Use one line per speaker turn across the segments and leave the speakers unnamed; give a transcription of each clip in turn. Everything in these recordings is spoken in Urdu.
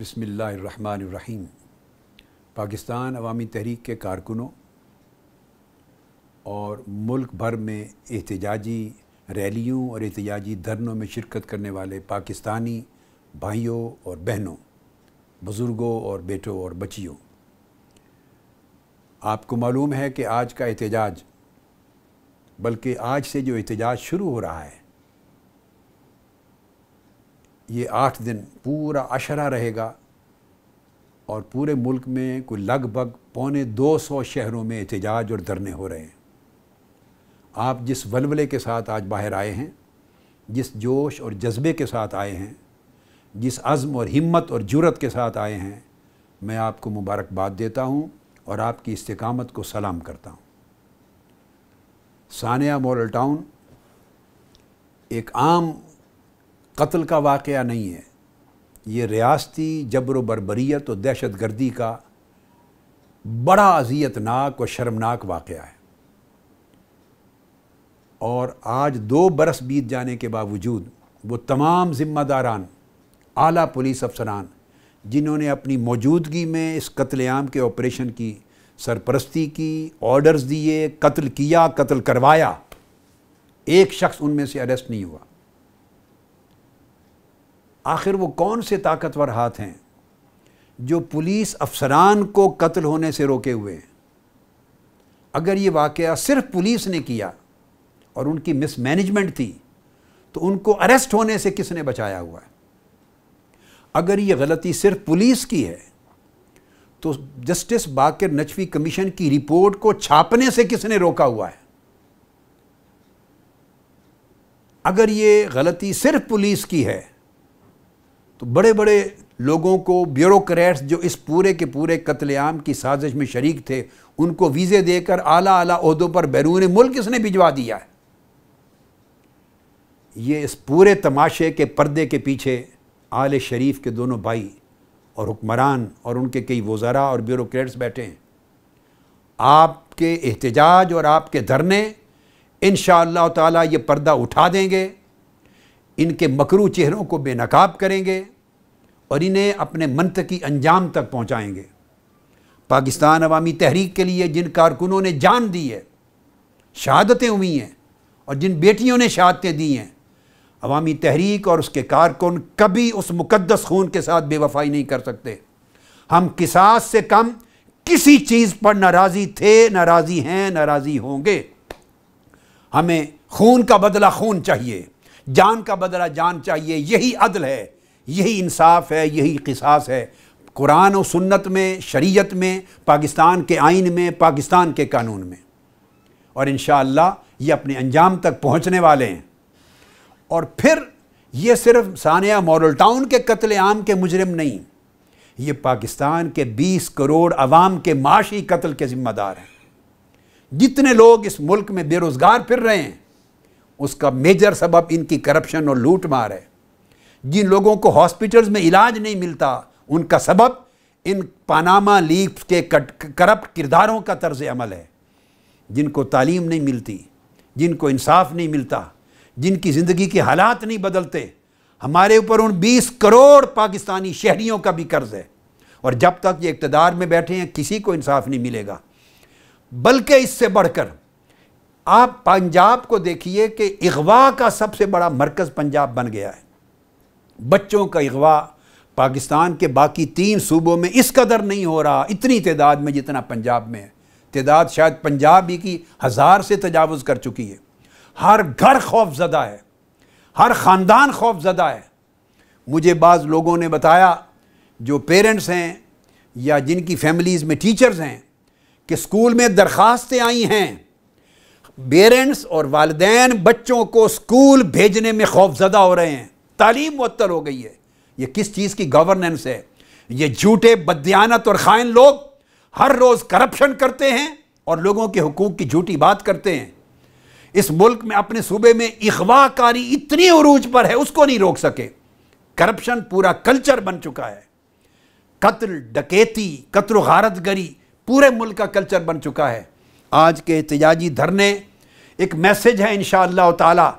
بسم اللہ الرحمن الرحیم پاکستان عوامی تحریک کے کارکنوں اور ملک بھر میں احتجاجی ریلیوں اور احتجاجی دھرنوں میں شرکت کرنے والے پاکستانی بھائیوں اور بہنوں بزرگوں اور بیٹوں اور بچیوں آپ کو معلوم ہے کہ آج کا احتجاج بلکہ آج سے جو احتجاج شروع ہو رہا ہے یہ آٹھ دن پورا عشرہ رہے گا اور پورے ملک میں کوئی لگ بھگ پونے دو سو شہروں میں احتجاج اور دھرنے ہو رہے ہیں آپ جس ولولے کے ساتھ آج باہر آئے ہیں جس جوش اور جذبے کے ساتھ آئے ہیں جس عزم اور ہمت اور جرت کے ساتھ آئے ہیں میں آپ کو مبارکباد دیتا ہوں اور آپ کی استقامت کو سلام کرتا ہوں سانیہ مورل ٹاؤن ایک عام قتل کا واقعہ نہیں ہے یہ ریاستی جبر و بربریت و دہشت گردی کا بڑا اذیت ناک و شرمناک واقعہ ہے اور آج دو برس بیت جانے کے باوجود وہ تمام ذمہ داران اعلیٰ پولیس افسران جنہوں نے اپنی موجودگی میں اس قتل عام کے آپریشن کی سرپرستی کی آرڈرز دیے قتل کیا قتل کروایا ایک شخص ان میں سے اریسٹ نہیں ہوا آخر وہ کون سے طاقتور ہاتھ ہیں جو پولیس افسران کو قتل ہونے سے روکے ہوئے ہیں اگر یہ واقعہ صرف پولیس نے کیا اور ان کی مس مینجمنٹ تھی تو ان کو اریسٹ ہونے سے کس نے بچایا ہوا ہے اگر یہ غلطی صرف پولیس کی ہے تو جسٹس باقر نچوی کمیشن کی رپورٹ کو چھاپنے سے کس نے روکا ہوا ہے اگر یہ غلطی صرف پولیس کی ہے تو بڑے بڑے لوگوں کو بیوروکریٹس جو اس پورے کے پورے قتل عام کی سازش میں شریک تھے ان کو ویزے دے کر اعلیٰ اعلیٰ عہدوں پر بیرون ملک اس نے بھجوا دیا ہے یہ اس پورے تماشے کے پردے کے پیچھے آل شریف کے دونوں بھائی اور حکمران اور ان کے کئی وزراء اور بیوروکریٹس بیٹھے ہیں آپ کے احتجاج اور آپ کے دھرنے انشاءاللہ تعالی یہ پردہ اٹھا دیں گے ان کے مکرو چہروں کو بے نقاب کریں گے اور انہیں اپنے منطقی انجام تک پہنچائیں گے پاکستان عوامی تحریک کے لیے جن کارکنوں نے جان دی ہے شہادتیں ہوئی ہیں اور جن بیٹیوں نے شہادتیں دی ہیں عوامی تحریک اور اس کے کارکن کبھی اس مقدس خون کے ساتھ بے وفائی نہیں کر سکتے ہم کساس سے کم کسی چیز پر ناراضی تھے ناراضی ہیں ناراضی ہوں گے ہمیں خون کا بدلہ خون چاہیے جان کا بدلہ جان چاہیے یہی عدل ہے یہی انصاف ہے یہی قصاص ہے قرآن و سنت میں شریعت میں پاکستان کے آئین میں پاکستان کے قانون میں اور انشاءاللہ یہ اپنے انجام تک پہنچنے والے ہیں اور پھر یہ صرف ثانیہ مورل ٹاؤن کے قتل عام کے مجرم نہیں یہ پاکستان کے بیس کروڑ عوام کے معاشی قتل کے ذمہ دار ہیں جتنے لوگ اس ملک میں بے روزگار پھر رہے ہیں اس کا میجر سبب ان کی کرپشن اور لوٹ مار ہے جن لوگوں کو ہاسپٹلس میں علاج نہیں ملتا ان کا سبب ان پاناما لیگ کے کرپٹ کرداروں کا طرز عمل ہے جن کو تعلیم نہیں ملتی جن کو انصاف نہیں ملتا جن کی زندگی کے حالات نہیں بدلتے ہمارے اوپر ان بیس کروڑ پاکستانی شہریوں کا بھی قرض ہے اور جب تک یہ اقتدار میں بیٹھے ہیں کسی کو انصاف نہیں ملے گا بلکہ اس سے بڑھ کر آپ پنجاب کو دیکھیے کہ اغوا کا سب سے بڑا مرکز پنجاب بن گیا ہے بچوں کا اغوا پاکستان کے باقی تین صوبوں میں اس قدر نہیں ہو رہا اتنی تعداد میں جتنا پنجاب میں ہے تعداد شاید پنجاب ہی کی ہزار سے تجاوز کر چکی ہے ہر گھر خوف زدہ ہے ہر خاندان خوف زدہ ہے مجھے بعض لوگوں نے بتایا جو پیرنٹس ہیں یا جن کی فیملیز میں ٹیچرز ہیں کہ سکول میں درخواستیں آئی ہیں پیرنٹس اور والدین بچوں کو اسکول بھیجنے میں خوف زدہ ہو رہے ہیں تعلیم معطل ہو گئی ہے یہ کس چیز کی گورننس ہے یہ جھوٹے بدیانت اور خائن لوگ ہر روز کرپشن کرتے ہیں اور لوگوں کے حقوق کی جھوٹی بات کرتے ہیں اس ملک میں اپنے صوبے میں اخوا کاری اتنی عروج پر ہے اس کو نہیں روک سکے کرپشن پورا کلچر بن چکا ہے قتل ڈکیتی قتل و غارت گری پورے ملک کا کلچر بن چکا ہے آج کے احتجاجی دھرنے ایک میسج ہے انشاءاللہ اللہ تعالیٰ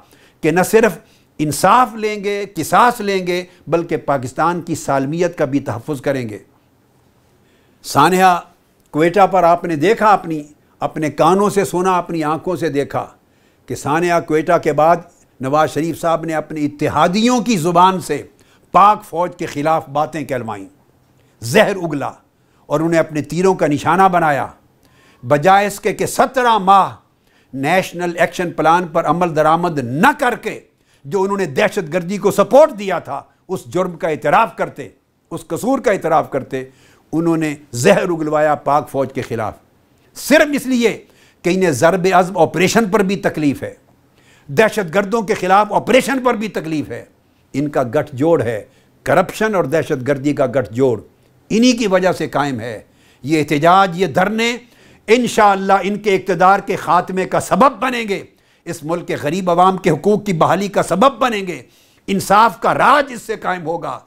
کہ نہ صرف انصاف لیں گے کساس لیں گے بلکہ پاکستان کی سالمیت کا بھی تحفظ کریں گے سانحہ کوئٹہ پر آپ نے دیکھا اپنی اپنے کانوں سے سونا اپنی آنکھوں سے دیکھا کہ سانحہ کوئٹہ کے بعد نواز شریف صاحب نے اپنے اتحادیوں کی زبان سے پاک فوج کے خلاف باتیں کہلوائیں زہر اگلا اور انہیں اپنے تیروں کا نشانہ بنایا بجائے اس کے کہ سترہ ماہ نیشنل ایکشن پلان پر عمل درآمد نہ کر کے جو انہوں نے دہشت گردی کو سپورٹ دیا تھا اس جرم کا اعتراف کرتے اس قصور کا اعتراف کرتے انہوں نے زہر اگلوایا پاک فوج کے خلاف صرف اس لیے کہ انہیں ضرب عزم آپریشن پر بھی تکلیف ہے دہشت گردوں کے خلاف آپریشن پر بھی تکلیف ہے ان کا جوڑ ہے کرپشن اور دہشت گردی کا جوڑ انہی کی وجہ سے قائم ہے یہ احتجاج یہ دھرنے انشاءاللہ ان کے اقتدار کے خاتمے کا سبب بنیں گے اس ملک کے غریب عوام کے حقوق کی بحالی کا سبب بنیں گے انصاف کا راج اس سے قائم ہوگا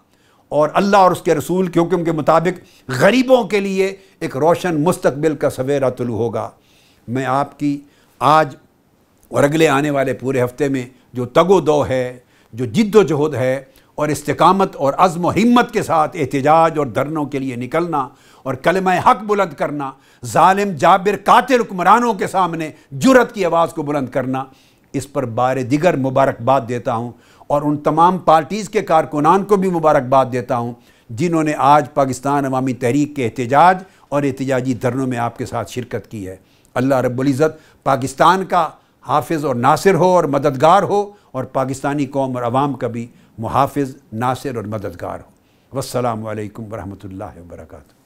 اور اللہ اور اس کے رسول کے حکم کے مطابق غریبوں کے لیے ایک روشن مستقبل کا سویرا طلوع ہوگا میں آپ کی آج اور اگلے آنے والے پورے ہفتے میں جو تگ و دو ہے جو جد و جہد ہے اور استقامت اور عزم و ہمت کے ساتھ احتجاج اور دھرنوں کے لیے نکلنا اور کلمہ حق بلند کرنا ظالم جابر قاتل حکمرانوں کے سامنے جرت کی آواز کو بلند کرنا اس پر بار دیگر مبارکباد دیتا ہوں اور ان تمام پارٹیز کے کارکنان کو بھی مبارکباد دیتا ہوں جنہوں نے آج پاکستان عوامی تحریک کے احتجاج اور احتجاجی دھرنوں میں آپ کے ساتھ شرکت کی ہے اللہ رب العزت پاکستان کا حافظ اور ناصر ہو اور مددگار ہو اور پاکستانی قوم اور عوام کا بھی محافظ ناصر اور مددگار ہو والسلام علیکم ورحمۃ اللہ وبرکاتہ